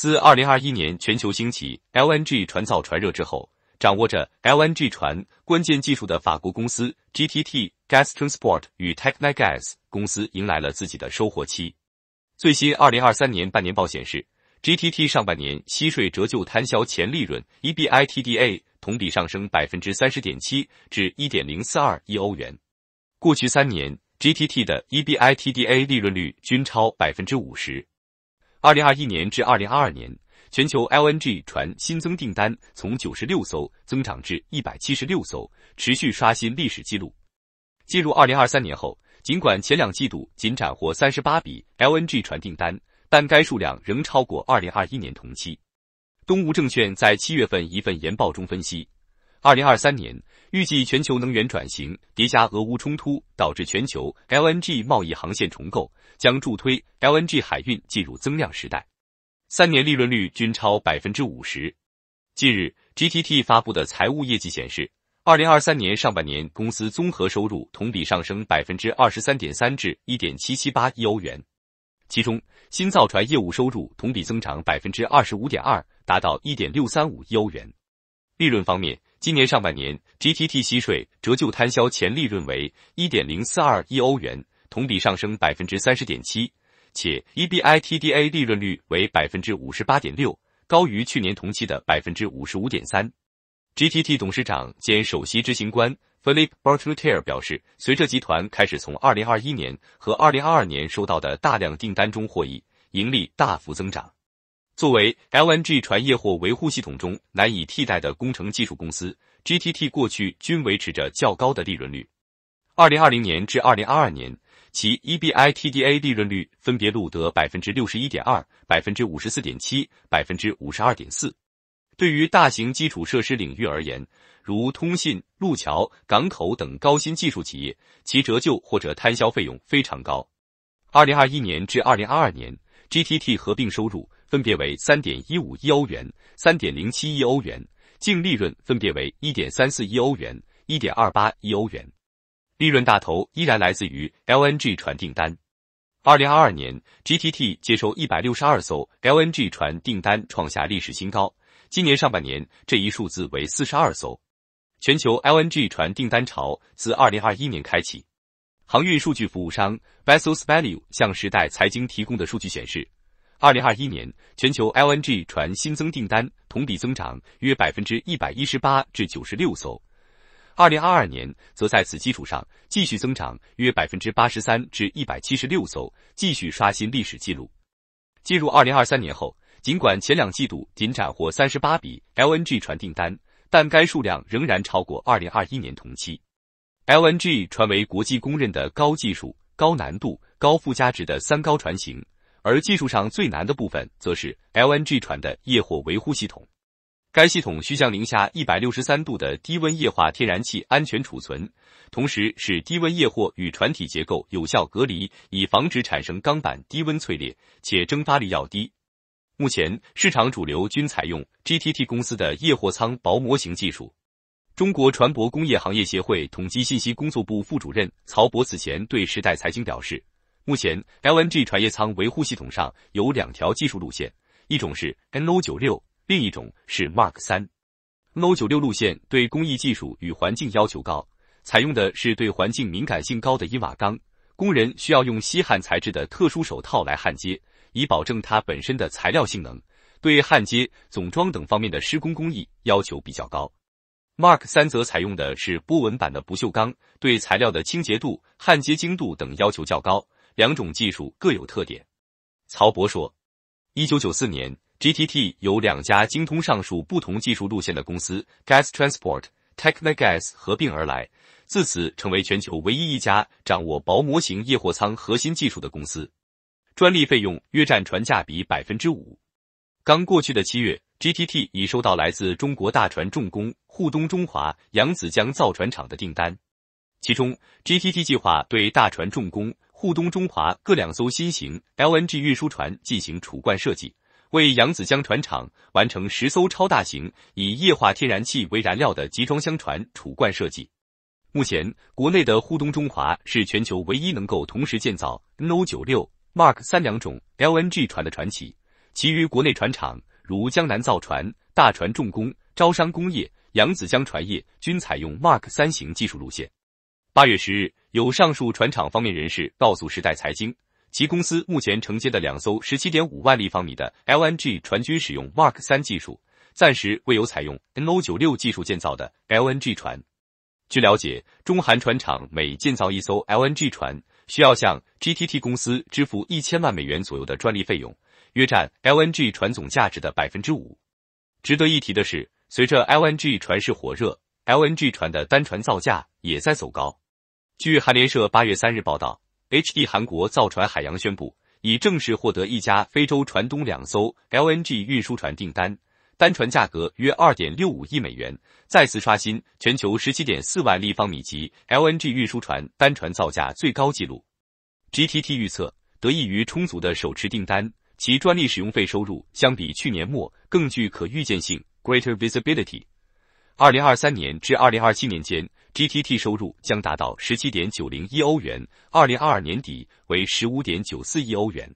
自二零二一年全球兴起 LNG 船造船热之后，掌握着 LNG 船关键技术的法国公司 GTT Gas Transport 与 TechniGas 公司迎来了自己的收获期。最新二零二三年半年报显示，GTT 上半年息税折旧摊销前利润 （EBITDA） 同比上升百分之三十点七至一点零四二亿欧元。过去三年，GTT 的 EBITDA 利润率均超百分之五十。二零二一年至二零二二年，全球 LNG 船新增订单从九十六艘增长至一百七十六艘，持续刷新历史记录。进入二零二三年后，尽管前两季度仅斩获三十八笔 LNG 船订单，但该数量仍超过二零二一年同期。东吴证券在七月份一份研报中分析。二零二三年预计，全球能源转型叠加俄乌冲突，导致全球 LNG 贸易航线重构，将助推 LNG 海运进入增量时代。三年利润率均超百分之五十。近日，GTT 发布的财务业绩显示，二零二三年上半年公司综合收入同比上升百分之二十三点三至一点七七八亿欧元，其中新造船业务收入同比增长百分之二十五点二，达到一点六三五亿欧元。利润方面，今年上半年，GTT 息税折旧摊销前利润为1.042亿欧元，同比上升百分之三十点七，且 EBITDA 利润率为百分之五十八点六，高于去年同期的百分之五十五点三。GTT 董事长兼首席执行官 p h i l i p b e r t u t i e r 表示，随着集团开始从二零二一年和二零二二年收到的大量订单中获益，盈利大幅增长。作为 LNG 船业或维护系统中难以替代的工程技术公司，GTT 过去均维持着较高的利润率。二零二零年至二零二二年，其 EBITDA 利润率分别录得百分之六十一点二、百分之五十四点七、百分之五十二点四。对于大型基础设施领域而言，如通信、路桥、港口等高新技术企业，其折旧或者摊销费用非常高。二零二一年至二零二二年，GTT 合并收入。分别为三点一五亿欧元、三点零七亿欧元，净利润分别为一点三四亿欧元、一点二八亿欧元。利润大头依然来自于 LNG 船订单。二零二二年，GTT 接收一百六十二艘 LNG 船订单，创下历史新高。今年上半年，这一数字为四十二艘。全球 LNG 船订单潮自二零二一年开启。航运数据服务商 Vessel s Value 向时代财经提供的数据显示。二零二一年，全球 LNG 船新增订单同比增长约百分之一百一十八至九十六艘；二零二二年则在此基础上继续增长约百分之八十三至一百七十六艘，继续刷新历史记录。进入二零二三年后，尽管前两季度仅斩获三十八笔 LNG 船订单，但该数量仍然超过二零二一年同期。LNG 船为国际公认的高技术、高难度、高附加值的“三高”船型。而技术上最难的部分，则是 LNG 船的液货维护系统。该系统需将零下一百六十三度的低温液化天然气安全储存，同时使低温液货与船体结构有效隔离，以防止产生钢板低温脆裂，且蒸发率要低。目前市场主流均采用 GTT 公司的液货舱薄膜型技术。中国船舶工业行业协会统计信息工作部副主任曹博此前对时代财经表示。目前，LNG 船液舱维护系统上有两条技术路线，一种是 NO 九六，另一种是 Mark 三。NO 九六路线对工艺技术与环境要求高，采用的是对环境敏感性高的伊瓦钢，工人需要用吸焊材质的特殊手套来焊接，以保证它本身的材料性能。对焊接、总装等方面的施工工艺要求比较高。Mark 三则采用的是波纹板的不锈钢，对材料的清洁度、焊接精度等要求较高。两种技术各有特点，曹博说，一九九四年，GTT 由两家精通上述不同技术路线的公司 Gas Transport t e c h n i Gas 合并而来，自此成为全球唯一一家掌握薄模型液货舱核心技术的公司。专利费用约占船价比百分之五。刚过去的七月，GTT 已收到来自中国大船重工、沪东中华、扬子江造船厂的订单，其中 GTT 计划对大船重工。沪东中华各两艘新型 LNG 运输船进行储罐设计，为扬子江船厂完成十艘超大型以液化天然气为燃料的集装箱船储罐设计。目前，国内的沪东中华是全球唯一能够同时建造 NO.96 Mark 三两种 LNG 船的船企，其余国内船厂如江南造船、大船重工、招商工业、扬子江船业均采用 Mark 三型技术路线。八月十日。有上述船厂方面人士告诉时代财经，其公司目前承接的两艘十七点五万立方米的 LNG 船均使用 Mark 三技术，暂时未有采用 NO 九六技术建造的 LNG 船。据了解，中韩船厂每建造一艘 LNG 船，需要向 GTT 公司支付一千万美元左右的专利费用，约占 LNG 船总价值的百分之五。值得一提的是，随着 LNG 船市火热，LNG 船的单船造价也在走高。据韩联社八月三日报道，H D 韩国造船海洋宣布，已正式获得一家非洲船东两艘 L N G 运输船订单，单船价格约二点六五亿美元，再次刷新全球十七点四万立方米级 L N G 运输船单船造价最高纪录。G T T 预测，得益于充足的手持订单，其专利使用费收入相比去年末更具可预见性 （greater visibility）。二零二三年至二零二七年间。GTT 收入将达到十七点九零亿欧元，二零二二年底为十五点九四亿欧元。